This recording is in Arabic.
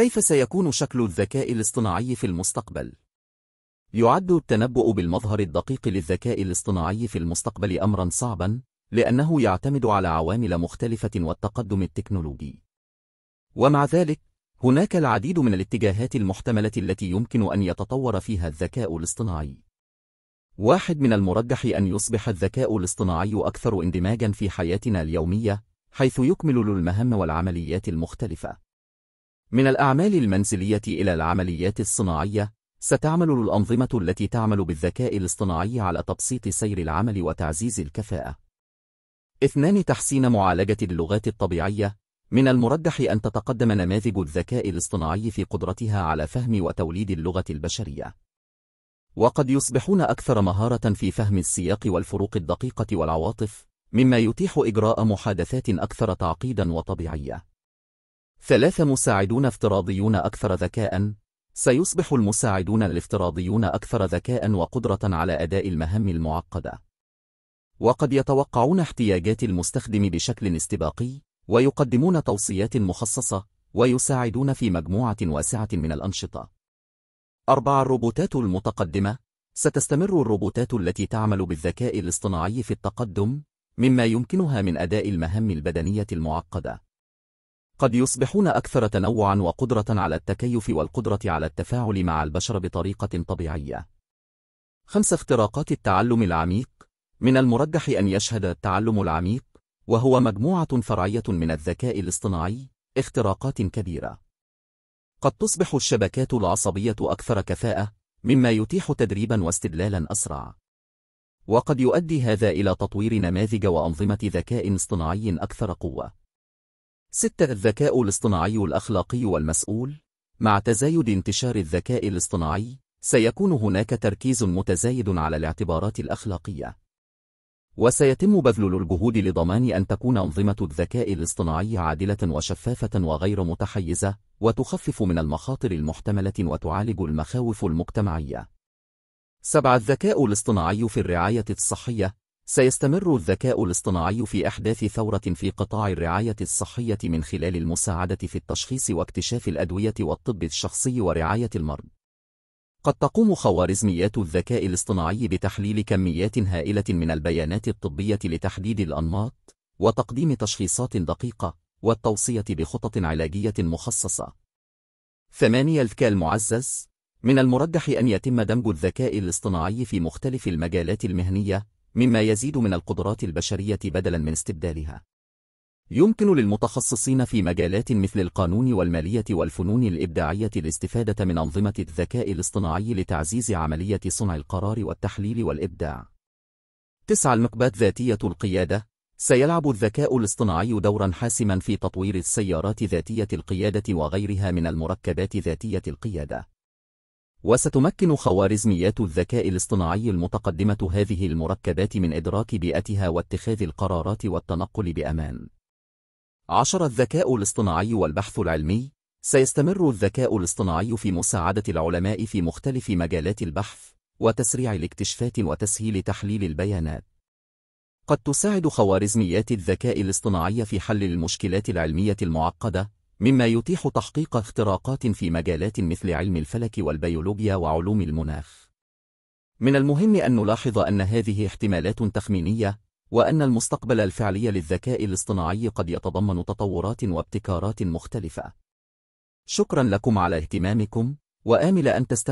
كيف سيكون شكل الذكاء الاصطناعي في المستقبل؟ يعد التنبؤ بالمظهر الدقيق للذكاء الاصطناعي في المستقبل أمرا صعبا، لأنه يعتمد على عوامل مختلفة والتقدم التكنولوجي. ومع ذلك، هناك العديد من الاتجاهات المحتملة التي يمكن أن يتطور فيها الذكاء الاصطناعي. واحد من المرجح أن يصبح الذكاء الاصطناعي أكثر اندماجا في حياتنا اليومية، حيث يكمل المهام والعمليات المختلفة. من الأعمال المنزلية إلى العمليات الصناعية، ستعمل الأنظمة التي تعمل بالذكاء الاصطناعي على تبسيط سير العمل وتعزيز الكفاءة. اثنان تحسين معالجة اللغات الطبيعية من المرجح أن تتقدم نماذج الذكاء الاصطناعي في قدرتها على فهم وتوليد اللغة البشرية. وقد يصبحون أكثر مهارة في فهم السياق والفروق الدقيقة والعواطف، مما يتيح إجراء محادثات أكثر تعقيداً وطبيعية. ثلاثة مساعدون افتراضيون أكثر ذكاء سيصبح المساعدون الافتراضيون أكثر ذكاء وقدرة على أداء المهام المعقدة وقد يتوقعون احتياجات المستخدم بشكل استباقي ويقدمون توصيات مخصصة ويساعدون في مجموعة واسعة من الأنشطة أربع الروبوتات المتقدمة ستستمر الروبوتات التي تعمل بالذكاء الاصطناعي في التقدم مما يمكنها من أداء المهام البدنية المعقدة قد يصبحون أكثر تنوعا وقدرة على التكيف والقدرة على التفاعل مع البشر بطريقة طبيعية. خمس اختراقات التعلم العميق من المرجح أن يشهد التعلم العميق وهو مجموعة فرعية من الذكاء الاصطناعي اختراقات كبيرة. قد تصبح الشبكات العصبية أكثر كفاءة مما يتيح تدريبا واستدلالا أسرع. وقد يؤدي هذا إلى تطوير نماذج وأنظمة ذكاء اصطناعي أكثر قوة. 6. الذكاء الاصطناعي الأخلاقي والمسؤول مع تزايد انتشار الذكاء الاصطناعي سيكون هناك تركيز متزايد على الاعتبارات الأخلاقية وسيتم بذل الجهود لضمان أن تكون أنظمة الذكاء الاصطناعي عادلة وشفافة وغير متحيزة وتخفف من المخاطر المحتملة وتعالج المخاوف المجتمعية 7. الذكاء الاصطناعي في الرعاية الصحية سيستمر الذكاء الاصطناعي في أحداث ثورة في قطاع الرعاية الصحية من خلال المساعدة في التشخيص واكتشاف الأدوية والطب الشخصي ورعاية المرض. قد تقوم خوارزميات الذكاء الاصطناعي بتحليل كميات هائلة من البيانات الطبية لتحديد الأنماط، وتقديم تشخيصات دقيقة، والتوصية بخطط علاجية مخصصة. 8. الذكاء المعزز من المرجح أن يتم دمج الذكاء الاصطناعي في مختلف المجالات المهنية مما يزيد من القدرات البشرية بدلا من استبدالها. يمكن للمتخصصين في مجالات مثل القانون والمالية والفنون الإبداعية الاستفادة من أنظمة الذكاء الاصطناعي لتعزيز عملية صنع القرار والتحليل والإبداع. تسعى المقبات ذاتية القيادة سيلعب الذكاء الاصطناعي دورا حاسما في تطوير السيارات ذاتية القيادة وغيرها من المركبات ذاتية القيادة. وستمكن خوارزميات الذكاء الاصطناعي المتقدمة هذه المركبات من إدراك بيئتها واتخاذ القرارات والتنقل بأمان. عشر الذكاء الاصطناعي والبحث العلمي سيستمر الذكاء الاصطناعي في مساعدة العلماء في مختلف مجالات البحث وتسريع الاكتشافات وتسهيل تحليل البيانات. قد تساعد خوارزميات الذكاء الاصطناعي في حل المشكلات العلمية المعقدة مما يتيح تحقيق اختراقات في مجالات مثل علم الفلك والبيولوجيا وعلوم المناخ. من المهم أن نلاحظ أن هذه احتمالات تخمينية، وأن المستقبل الفعلي للذكاء الاصطناعي قد يتضمن تطورات وابتكارات مختلفة. شكرا لكم على اهتمامكم، وآمل أن تستمتعوا